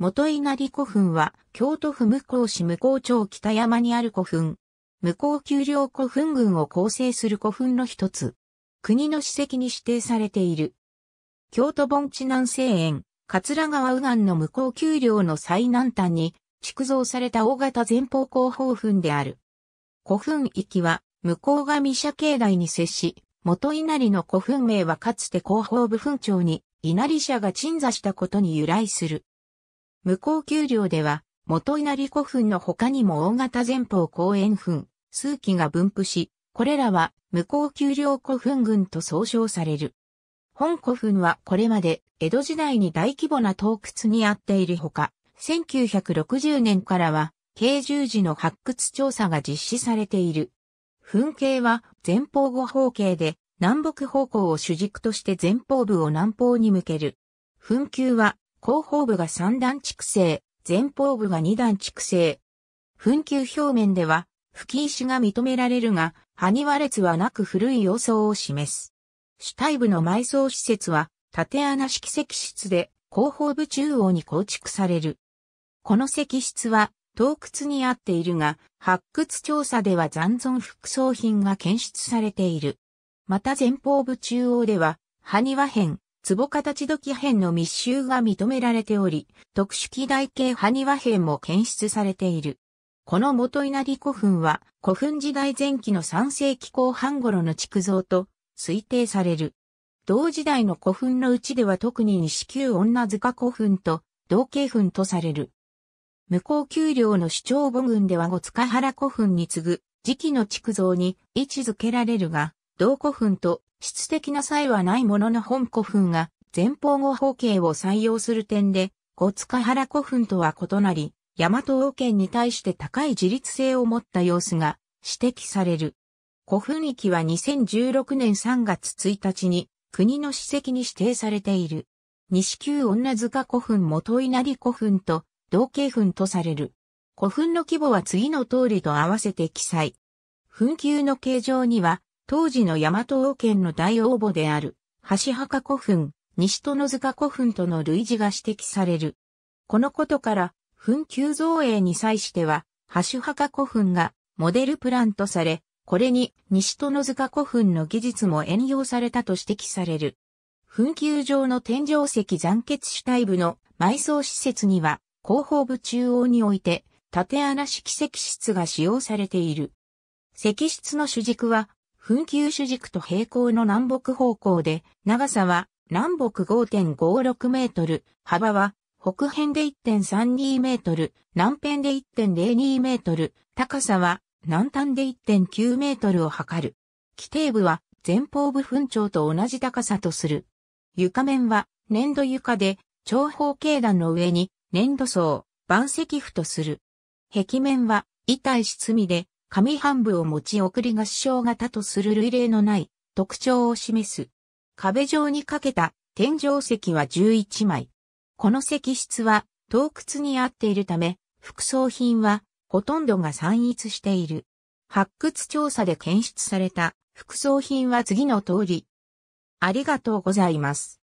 元稲荷古墳は、京都府向こう市向こう町北山にある古墳。向こう丘陵古墳群を構成する古墳の一つ。国の史跡に指定されている。京都盆地南西園、桂川右岸の向こう丘陵の最南端に、築造された大型前方後方墳である。古墳域は、向こう上社境内に接し、元稲荷の古墳名はかつて広報部墳長に、稲荷社が鎮座したことに由来する。向こう丘陵では、元稲荷古墳の他にも大型前方後円墳、数基が分布し、これらは向こう丘陵古墳群と総称される。本古墳はこれまで江戸時代に大規模な洞窟にあっているほか、1960年からは計10時の発掘調査が実施されている。墳形は前方後方形で南北方向を主軸として前方部を南方に向ける。墳丘は後方部が三段築成、前方部が二段築成。墳丘表面では、吹石が認められるが、埴輪列はなく古い様相を示す。主体部の埋葬施設は、縦穴式石室で、後方部中央に構築される。この石室は、洞窟にあっているが、発掘調査では残存副葬品が検出されている。また前方部中央では、埴輪編。壺形土器片の密集が認められており、特殊機台系埴輪片も検出されている。この元稲荷古墳は古墳時代前期の3世紀後半頃の築造と推定される。同時代の古墳のうちでは特に西旧女塚古墳と同系墳とされる。向こう丘陵の主張母群では五塚原古墳に次ぐ時期の築造に位置づけられるが、同古墳と質的な際はないものの本古墳が前方後方形を採用する点で、五塚原古墳とは異なり、大和王権に対して高い自立性を持った様子が指摘される。古墳域は2016年3月1日に国の史跡に指定されている。西旧女塚古墳元稲荷古墳と同系墳とされる。古墳の規模は次の通りと合わせて記載。墳丘の形状には当時の大和王権の大応募である、橋墓古墳、西殿塚古墳との類似が指摘される。このことから、墳丘造営に際しては、橋墓古墳がモデルプランとされ、これに西殿塚古墳の技術も援用されたと指摘される。墳丘上の天井石残血主体部の埋葬施設には、後方部中央において、縦穴式石室が使用されている。石室の主軸は、墳丘主軸と平行の南北方向で、長さは南北5.56メートル、幅は北辺で1.32メートル、南辺で1.02メートル、高さは南端で1.9メートルを測る。規定部は前方部分長と同じ高さとする。床面は粘土床で長方形段の上に粘土層、板石布とする。壁面は板石積みで上半部を持ち送り合唱型とする類例のない特徴を示す。壁上にかけた天井石は11枚。この石室は洞窟にあっているため、副葬品はほとんどが散逸している。発掘調査で検出された副葬品は次の通り。ありがとうございます。